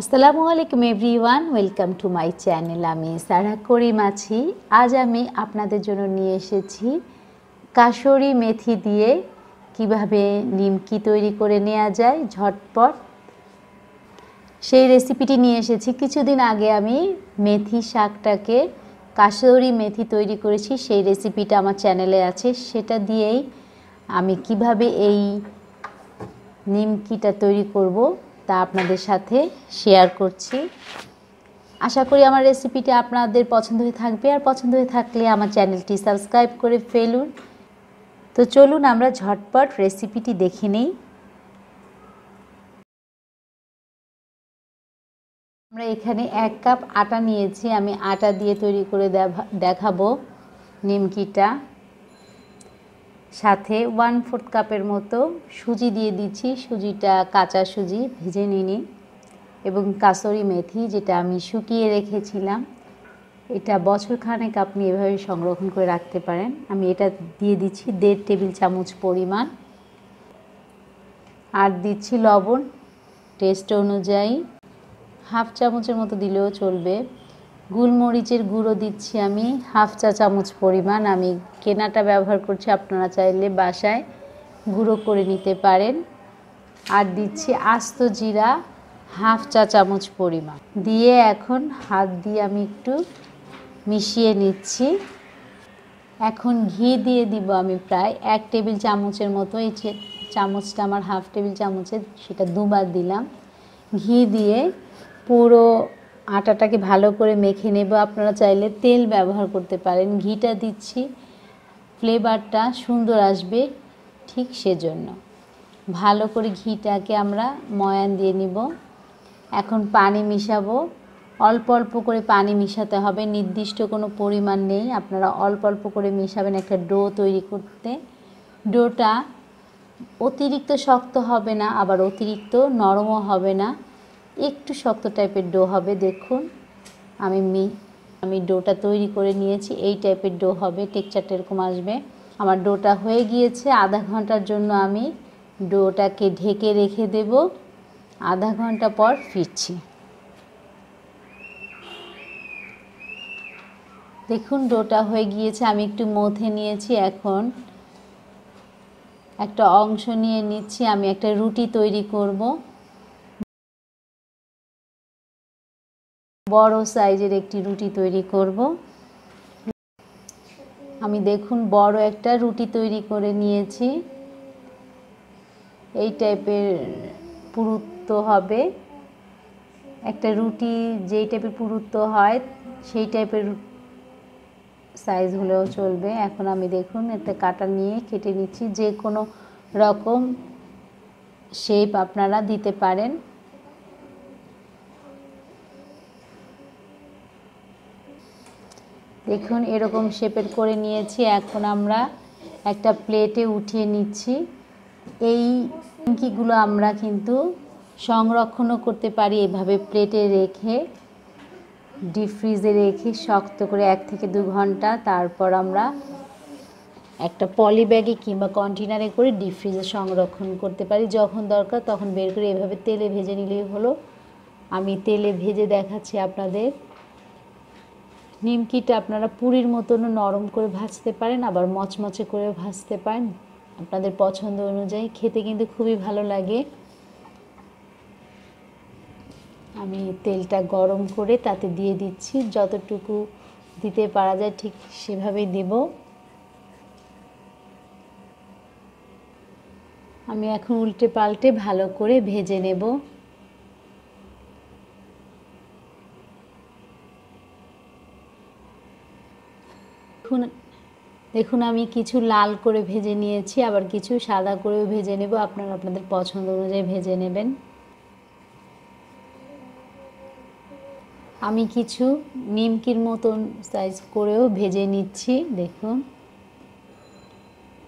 আসসালামু আলাইকুম everyone welcome to my channel আমি সারা করিম আছি আজ আমি আপনাদের জন্য নিয়ে এসেছি কাশরি মেথি দিয়ে কিভাবে নিমকি তৈরি করে নেওয়া যায় ঝটপট সেই রেসিপিটি নিয়ে এসেছি কিছুদিন আগে আমি মেথি শাকটাকে কাশরি মেথি তৈরি করেছি সেই রেসিপিটা আমার চ্যানেলে আছে সেটা দিয়েই আমি কিভাবে এই নিমকিটা তৈরি করব তা আপনাদের সাথে শেয়ার করছি আশা করি আমার রেসিপিটা আপনাদের পছন্দ হয়ে থাকবে আর পছন্দ হয়ে থাকলে আমার চ্যানেলটি সাবস্ক্রাইব করে ফেলুন তো চলুন আমরা ঝটপট রেসিপিটি দেখে নেই আমরা এখানে এক কাপ আটা নিয়েছি আমি আটা দিয়ে তৈরি করে দেখাবো নিমকিটা সাথে ওয়ান ফোর্থ কাপের মতো সুজি দিয়ে দিচ্ছি সুজিটা কাঁচা সুজি ভেজে নিনি এবং কাসরি মেথি যেটা আমি শুকিয়ে রেখেছিলাম এটা বছর খানেক আপনি এভাবে সংরক্ষণ করে রাখতে পারেন আমি এটা দিয়ে দিচ্ছি দেড় টেবিল চামচ পরিমাণ আর দিচ্ছি লবণ টেস্ট অনুযায়ী হাফ চামচের মতো দিলেও চলবে গোলমরিচের গুঁড়ো দিচ্ছি আমি হাফ চা চামচ পরিমাণ আমি কেনাটা ব্যবহার করছি আপনারা চাইলে বাসায় গুঁড়ো করে নিতে পারেন আর দিচ্ছি আস্ত জিরা হাফ চা চামচ পরিমাণ দিয়ে এখন হাত দিয়ে আমি একটু মিশিয়ে নিচ্ছি এখন ঘি দিয়ে দিব আমি প্রায় এক টেবিল চামচের মতো এই চামচটা আমার হাফ টেবিল চামচের সেটা দুবার দিলাম ঘি দিয়ে পুরো আটাটাকে ভালো করে মেখে নেব আপনারা চাইলে তেল ব্যবহার করতে পারেন ঘিটা দিচ্ছি ফ্লেভারটা সুন্দর আসবে ঠিক সেজন্য ভালো করে ঘিটাকে আমরা ময়ান দিয়ে নিব এখন পানি মিশাবো অল্প অল্প করে পানি মিশাতে হবে নির্দিষ্ট কোনো পরিমাণ নেই আপনারা অল্প অল্প করে মিশাবেন একটা ডো তৈরি করতে ডোটা অতিরিক্ত শক্ত হবে না আবার অতিরিক্ত নরমও হবে না একটু শক্ত টাইপের ডো হবে দেখুন আমি মি আমি ডোটা তৈরি করে নিয়েছি এই টাইপের ডো হবে টেকচারটা এরকম আসবে আমার ডোটা হয়ে গিয়েছে আধা ঘন্টার জন্য আমি ডোটাকে ঢেকে রেখে দেব আধা ঘন্টা পর ফিরছি দেখুন ডোটা হয়ে গিয়েছে আমি একটু মথে নিয়েছি এখন একটা অংশ নিয়ে নিচ্ছি আমি একটা রুটি তৈরি করবো বড় সাইজের একটি রুটি তৈরি করব আমি দেখুন বড় একটা রুটি তৈরি করে নিয়েছি এই টাইপের পুরুত্ব হবে একটা রুটি যেই টাইপের পুরুত্ব হয় সেই টাইপের সাইজ হলেও চলবে এখন আমি দেখুন এতে কাটা নিয়ে কেটে নিচ্ছি যে কোনো রকম শেপ আপনারা দিতে পারেন দেখুন এরকম শেপের করে নিয়েছি এখন আমরা একটা প্লেটে উঠিয়ে নিচ্ছি এই নিমকিগুলো আমরা কিন্তু সংরক্ষণও করতে পারি এভাবে প্লেটে রেখে ডিপ ফ্রিজে রেখে শক্ত করে এক থেকে দু ঘন্টা তারপর আমরা একটা পলি ব্যাগে কিংবা কন্টেনারে করে ডিপ ফ্রিজে সংরক্ষণ করতে পারি যখন দরকার তখন বের করে এভাবে তেলে ভেজে নিলেই হলো আমি তেলে ভেজে দেখাচ্ছি আপনাদের নিমকিটা আপনারা পুরীর মতনও নরম করে ভাজতে পারেন আবার মচমচে করে ভাজতে পারেন আপনাদের পছন্দ অনুযায়ী খেতে কিন্তু খুবই ভালো লাগে আমি তেলটা গরম করে তাতে দিয়ে দিচ্ছি যতটুকু দিতে পারা যায় ঠিক সেভাবেই দেব আমি এখন উল্টে পাল্টে ভালো করে ভেজে নেব দেখুন আমি কিছু লাল করে ভেজে নিয়েছি আবার কিছু সাদা করেও ভেজে নেব আপনারা আপনাদের পছন্দ অনুযায়ী ভেজে নেবেন আমি কিছু নিমকির মতন সাইজ করেও ভেজে নিচ্ছি দেখুন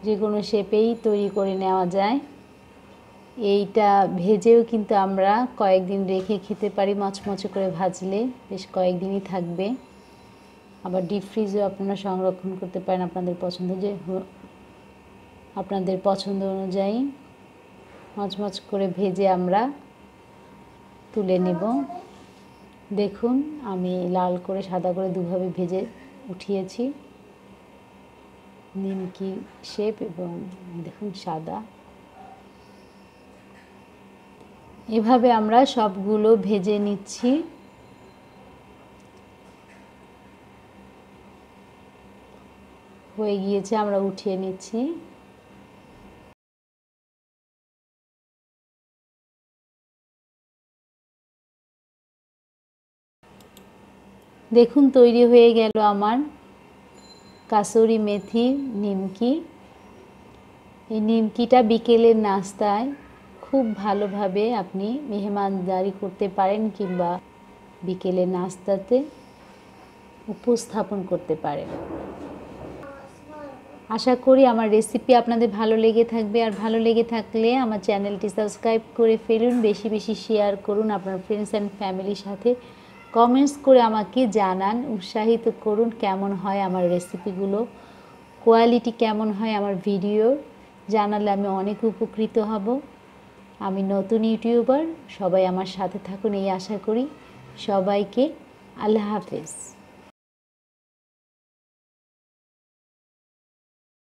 যে কোনো শেপেই তৈরি করে নেওয়া যায় এইটা ভেজেও কিন্তু আমরা কয়েকদিন রেখে খেতে পারি মচমচে করে ভাজলে বেশ কয়েকদিনই থাকবে আবার ডিপ ফ্রিজেও আপনারা সংরক্ষণ করতে পারেন আপনাদের পছন্দ যে আপনাদের পছন্দ অনুযায়ী মচমচ করে ভেজে আমরা তুলে নেব দেখুন আমি লাল করে সাদা করে দুভাবে ভেজে উঠিয়েছি নিমকি শেপ এবং দেখুন সাদা এভাবে আমরা সবগুলো ভেজে নিচ্ছি হয়ে গিয়েছে আমরা উঠিয়ে নিচ্ছি দেখুন তৈরি হয়ে গেল আমার কাসুরি মেথি নিমকি এই নিমকিটা বিকেলের নাস্তায় খুব ভালোভাবে আপনি মেহমানদারি করতে পারেন কিংবা বিকেলে নাস্তাতে উপস্থাপন করতে পারেন আশা করি আমার রেসিপি আপনাদের ভালো লেগে থাকবে আর ভালো লেগে থাকলে আমার চ্যানেলটি সাবস্ক্রাইব করে ফেলুন বেশি বেশি শেয়ার করুন আপনার ফ্রেন্ডস অ্যান্ড ফ্যামিলির সাথে কমেন্টস করে আমাকে জানান উৎসাহিত করুন কেমন হয় আমার রেসিপিগুলো কোয়ালিটি কেমন হয় আমার ভিডিওর জানালে আমি অনেক উপকৃত হব আমি নতুন ইউটিউবার সবাই আমার সাথে থাকুন এই আশা করি সবাইকে আল্লাহ হাফেজ